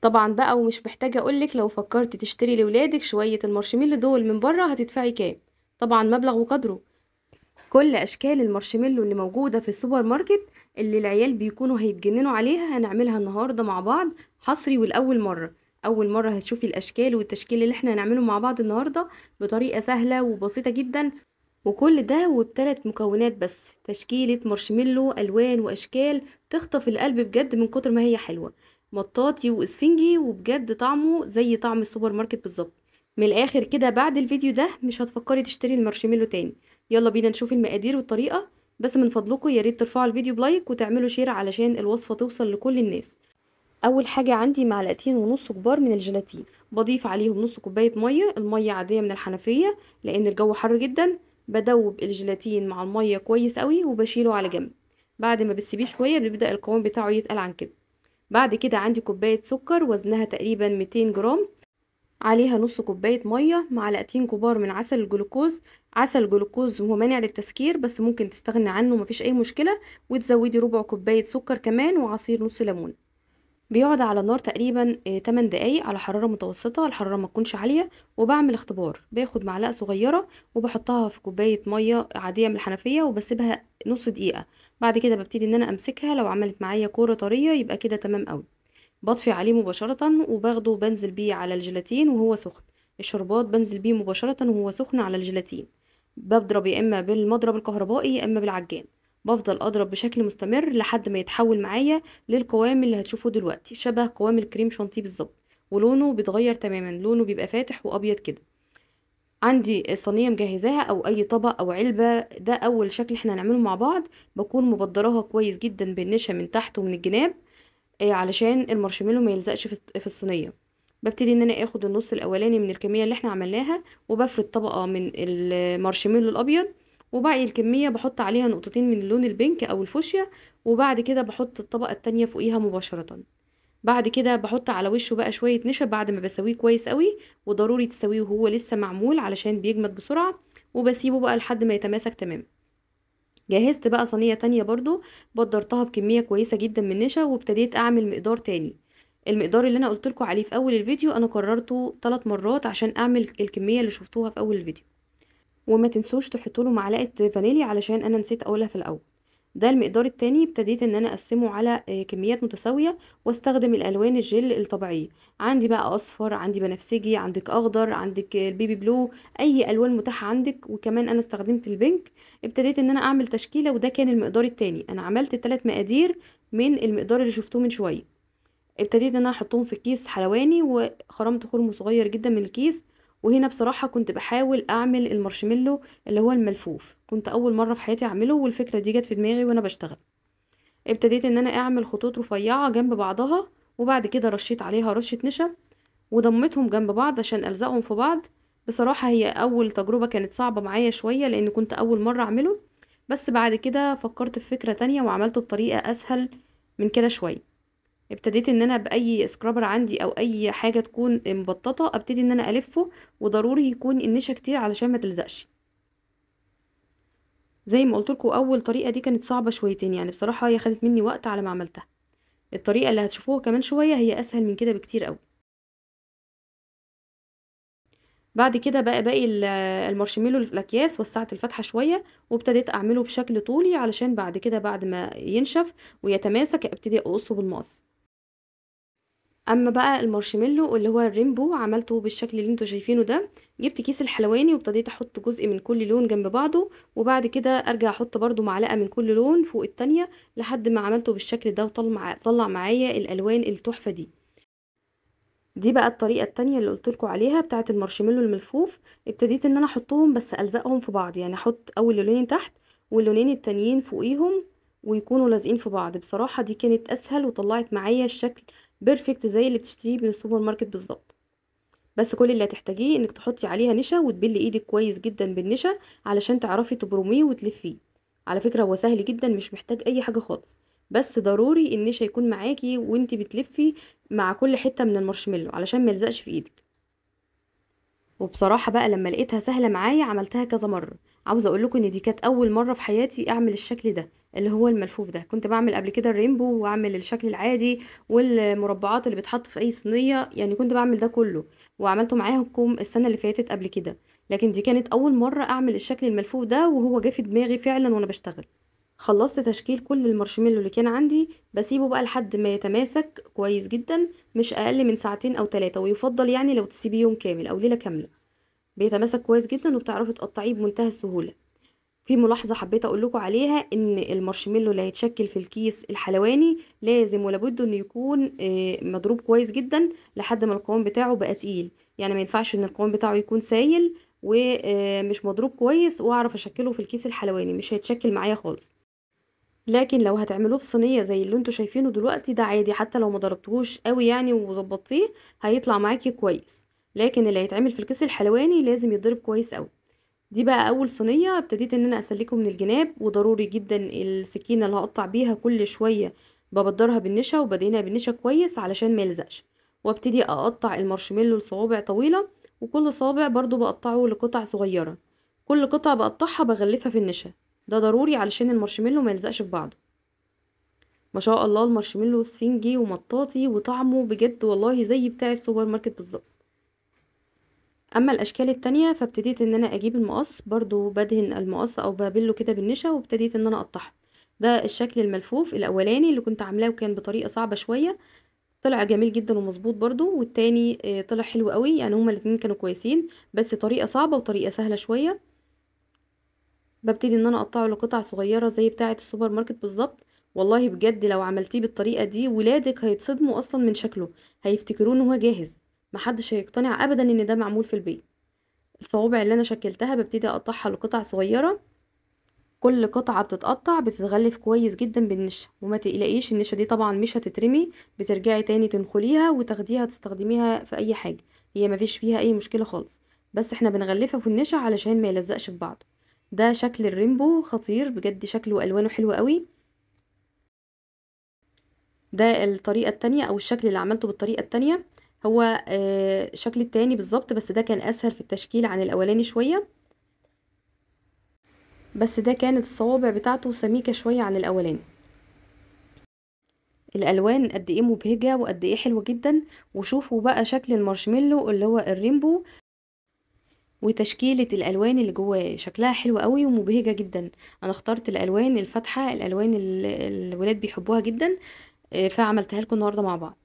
طبعا بقى ومش محتاجه اقولك لو فكرت تشتري لولادك شويه المارشميلو دول من بره هتدفعي كام طبعا مبلغ وقدره كل اشكال المارشميلو اللي موجوده في السوبر ماركت اللي العيال بيكونوا هيتجننوا عليها هنعملها النهارده مع بعض حصري والاول مره اول مره هتشوفي الاشكال والتشكيل اللي احنا هنعمله مع بعض النهارده بطريقه سهله وبسيطه جدا وكل ده وبثلاث مكونات بس تشكيله مارشميلو الوان واشكال تخطف القلب بجد من كتر ما هي حلوه مطاطي واسفنجي وبجد طعمه زي طعم السوبر ماركت بالظبط من الاخر كده بعد الفيديو ده مش هتفكري تشتري المارشميلو تاني يلا بينا نشوف المقادير والطريقه بس من فضلكم يا ريت ترفعوا الفيديو بلايك وتعملوا شير علشان الوصفه توصل لكل الناس اول حاجه عندي معلقتين ونص كبار من الجيلاتين بضيف عليهم نص كوبايه ميه الميه عاديه من الحنفيه لان الجو حر جدا بدوب الجيلاتين مع الميه كويس قوي وبشيله على جنب بعد ما بتسيبيه شويه بيبدا القوام بتاعه يتقل عن كده بعد كده عندي كوباية سكر وزنها تقريبا 200 جرام عليها نص كوباية مية معلقتين كبار من عسل الجلوكوز عسل الجلوكوز هو مانع للتسكير بس ممكن تستغني عنه مفيش اي مشكلة وتزودي ربع كوباية سكر كمان وعصير نص ليمون بيقعد على النار تقريبا 8 آه، دقايق على حرارة متوسطة الحرارة ما تكونش عالية وبعمل اختبار باخد معلقة صغيرة وبحطها في كوباية مية عادية من الحنفية وبسيبها نص دقيقه بعد كده ببتدي ان انا امسكها لو عملت معايا كوره طريه يبقى كده تمام قوي بطفي عليه مباشره وباخده بنزل بيه على الجيلاتين وهو سخن الشربات بنزل بيه مباشره وهو سخن على الجيلاتين بضرب يا اما بالمضرب الكهربائي يا اما بالعجان بفضل اضرب بشكل مستمر لحد ما يتحول معايا للقوام اللي هتشوفه دلوقتي شبه قوام الكريم شانتيه بالظبط ولونه بيتغير تماما لونه بيبقى فاتح وابيض كده عندي صينيه مجهزاها او اي طبق او علبه ده اول شكل احنا هنعمله مع بعض بكون مبدراها كويس جدا بالنشا من تحت ومن الجناب آه، علشان المارشميلو ما يلزقش في الصينيه ببتدي ان انا اخد النص الاولاني من الكميه اللي احنا عملناها وبفرد طبقه من المارشميلو الابيض وباقي الكميه بحط عليها نقطتين من اللون البنك او الفوشيا وبعد كده بحط الطبقه التانية فوقيها مباشره بعد كده بحط على وشه بقى شويه نشا بعد ما بسويه كويس قوي وضروري تسويه وهو لسه معمول علشان بيجمد بسرعه وبسيبه بقى لحد ما يتماسك تمام جهزت بقى صينيه تانية برضو بدرتها بكميه كويسه جدا من نشا وابتديت اعمل مقدار تاني المقدار اللي انا قلتلكوا عليه في اول الفيديو انا كررته ثلاث مرات عشان اعمل الكميه اللي شفتوها في اول الفيديو وما تنسوش تحطوله معلقه فانيليا علشان انا نسيت اقولها في الاول ده المقدار التاني ابتديت ان انا اقسمه على آه، كميات متساويه واستخدم الالوان الجل الطبيعيه عندي بقى اصفر عندي بنفسجي عندك اخضر عندك آه، البيبي بلو اي الوان متاحه عندك وكمان انا استخدمت البينك ابتديت ان انا اعمل تشكيله وده كان المقدار التاني انا عملت ثلاث مقادير من المقدار اللي شفتوه من شويه ابتديت ان انا احطهم في كيس حلواني وخرمت خرم صغير جدا من الكيس وهنا بصراحة كنت بحاول أعمل المارشميلو اللي هو الملفوف كنت أول مرة في حياتي أعمله والفكرة دي جت في دماغي وأنا بشتغل ابتديت إن أنا أعمل خطوط رفيعة جنب بعضها وبعد كده رشيت عليها رشة نشا وضمتهم جنب بعض عشان ألزقهم في بعض بصراحة هي أول تجربة كانت صعبة معايا شوية لأن كنت أول مرة أعمله بس بعد كده فكرت في فكرة تانية وعملته بطريقة أسهل من كده شوية ابتديت ان انا باي سكرابر عندي او اي حاجه تكون مبططه ابتدي ان انا الفه وضروري يكون النشا كتير علشان ما تلزقش زي ما قلت لكم اول طريقه دي كانت صعبه شويتين يعني بصراحه هي خدت مني وقت على ما عملتها الطريقه اللي هتشوفوها كمان شويه هي اسهل من كده بكتير قوي بعد كده بقى باقي المارشميلو في الاكياس وسعت الفتحه شويه وابتديت اعمله بشكل طولي علشان بعد كده بعد ما ينشف ويتماسك ابتدي اقصه بالمقص اما بقى المارشميلو اللي هو الرينبو عملته بالشكل اللي انتوا شايفينه ده جبت كيس الحلواني وابتديت احط جزء من كل لون جنب بعضه وبعد كده ارجع احط برضو معلقه من كل لون فوق التانية لحد ما عملته بالشكل ده وطلع طلع معايا الالوان التحفه دي دي بقى الطريقه التانية اللي قلت لكم عليها بتاعه المارشميلو الملفوف ابتديت ان انا احطهم بس الزقهم في بعض يعني احط اول لونين تحت واللونين التانيين فوقيهم ويكونوا لازقين في بعض بصراحه دي كانت اسهل وطلعت معايا الشكل بيرفكت زي اللي بتشتريه من السوبر ماركت بالظبط بس كل اللي هتحتاجيه انك تحطي عليها نشا وتبلي ايدك كويس جدا بالنشا علشان تعرفي تبرميه وتلفيه على فكره هو سهل جدا مش محتاج اي حاجه خالص بس ضروري النشا يكون معاكي وانت بتلفي مع كل حته من المارشميلو علشان ما يلزقش في ايدك وبصراحه بقى لما لقيتها سهله معايا عملتها كذا مره عاوزه اقول لكم ان دي كانت اول مره في حياتي اعمل الشكل ده اللي هو الملفوف ده كنت بعمل قبل كده الرينبو واعمل الشكل العادي والمربعات اللي بتحط في اي صينيه يعني كنت بعمل ده كله وعملته معاكم السنه اللي فاتت قبل كده لكن دي كانت اول مره اعمل الشكل الملفوف ده وهو جه في دماغي فعلا وانا بشتغل خلصت تشكيل كل المارشميلو اللي كان عندي بسيبه بقى لحد ما يتماسك كويس جدا مش اقل من ساعتين او ثلاثه ويفضل يعني لو تسيبيه يوم كامل او ليله كامله بيتماسك كويس جدا وبتعرفي تقطعيه بمنتهى السهوله في ملاحظه حبيت اقول لكم عليها ان المارشميلو اللي هيتشكل في الكيس الحلواني لازم ولابد انه يكون آه، مضروب كويس جدا لحد ما القوام بتاعه بقى تقيل يعني ما ينفعش ان القوام بتاعه يكون سايل ومش آه، مضروب كويس واعرف اشكله في الكيس الحلواني مش هيتشكل معايا خالص لكن لو هتعملوه في صينيه زي اللي انتوا شايفينه دلوقتي ده عادي حتى لو ما ضربتهوش قوي يعني وظبطتيه هيطلع معاكي كويس لكن اللي هيتعمل في الكيس الحلواني لازم يتضرب كويس قوي دي بقى اول صينيه ابتديت ان انا اسلكه من الجناب وضروري جدا السكينه اللي هقطع بيها كل شويه ببدرها بالنشا وبدهنها بالنشا كويس علشان ما يلزقش وابتدي اقطع المارشميلو لصوابع طويله وكل صابع برضو بقطعه لقطع صغيره كل قطعه بقطعها بغلفها في النشا ده ضروري علشان المارشميلو ما يلزقش في بعضه ما شاء الله المارشميلو سفنجي ومطاطي وطعمه بجد والله زي بتاع السوبر ماركت بالظبط اما الاشكال التانية فابتديت ان انا اجيب المقص برضو بدهن المقص او بابله كده بالنشا وابتديت ان انا اقطعه ده الشكل الملفوف الاولاني اللي كنت عاملاه وكان بطريقه صعبه شويه طلع جميل جدا ومظبوط برضو والتاني آه، طلع حلو قوي يعني هما الاتنين كانوا كويسين بس طريقه صعبه وطريقه سهله شويه ببتدي ان انا اقطعه لقطع صغيره زي بتاعه السوبر ماركت بالظبط والله بجد لو عملتيه بالطريقه دي ولادك هيتصدموا اصلا من شكله هيفتكروه ان هو جاهز محدش هيقتنع ابدا ان ده معمول في البيت الصوابع اللي انا شكلتها ببتدي اقطعها لقطع صغيره كل قطعه بتتقطع بتتغلف كويس جدا بالنشا وما تقلقيش النشا دي طبعا مش هتترمي بترجعي تاني تنخليها وتاخديها تستخدميها في اي حاجه هي مفيش فيها اي مشكله خالص بس احنا بنغلفها في النشا علشان ما يلزقش في بعضه ده شكل الريمبو خطير بجد شكله والوانه حلوه قوي ده الطريقه التانية او الشكل اللي عملته بالطريقه التانية هو آه، شكل التاني بالظبط بس ده كان اسهل في التشكيل عن الاولاني شويه بس ده كانت الصوابع بتاعته سميكه شويه عن الاولاني الالوان قد ايه مبهجه وقد ايه حلوه جدا وشوفوا بقى شكل المارشميلو اللي هو الريمبو وتشكيلة الألوان اللي جواه شكلها حلو قوي ومبهجة جدا أنا اخترت الألوان الفاتحة الألوان اللي الولاد بيحبوها جدا آه، فعملتها لكم النهاردة مع بعض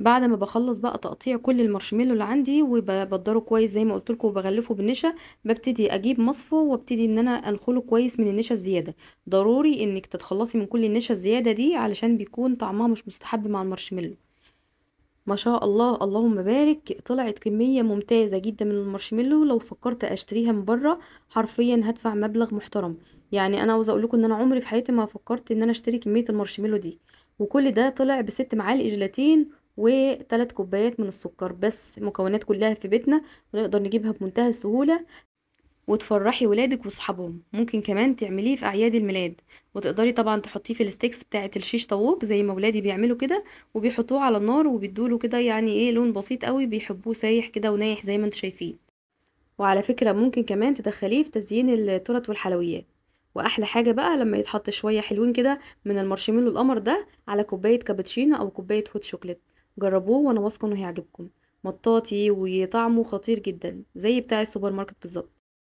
بعد ما بخلص بقى تقطيع كل المارشميلو اللي عندي وبقدره كويس زي ما قلت لكم وبغلفه بالنشا ببتدي اجيب مصفه وابتدي ان انا انخله كويس من النشا الزياده ضروري انك تتخلصي من كل النشا الزياده دي علشان بيكون طعمها مش مستحب مع المارشميلو ما شاء الله اللهم بارك طلعت كمية ممتازة جدا من المارشميلو لو فكرت اشتريها من بره حرفيا هدفع مبلغ محترم يعني انا عاوزه اقول لكم ان انا عمري في حياتي ما فكرت ان انا اشتري كمية المارشميلو دي وكل ده طلع بست معالق جيلاتين وثلاث كوبايات من السكر بس المكونات كلها في بيتنا ونقدر نجيبها بمنتهى السهوله وتفرحي ولادك واصحابهم ممكن كمان تعمليه في اعياد الميلاد وتقدري طبعا تحطيه في الستيكس بتاعه الشيش طاووق زي ما ولادي بيعملوا كده وبيحطوه على النار وبيدوله كده يعني ايه لون بسيط قوي بيحبوه سايح كده ونايح زي ما انتم شايفين وعلى فكره ممكن كمان تدخليه في تزيين التورت والحلويات واحلى حاجه بقى لما يتحط شويه حلوين كده من المارشميلو القمر ده على كوبايه كابتشينو او كوبايه هوت شوكليت جربوه وانا واثقه انه هيعجبكم مطاطي وطعمه خطير جدا زي بتاع السوبر ماركت بالظبط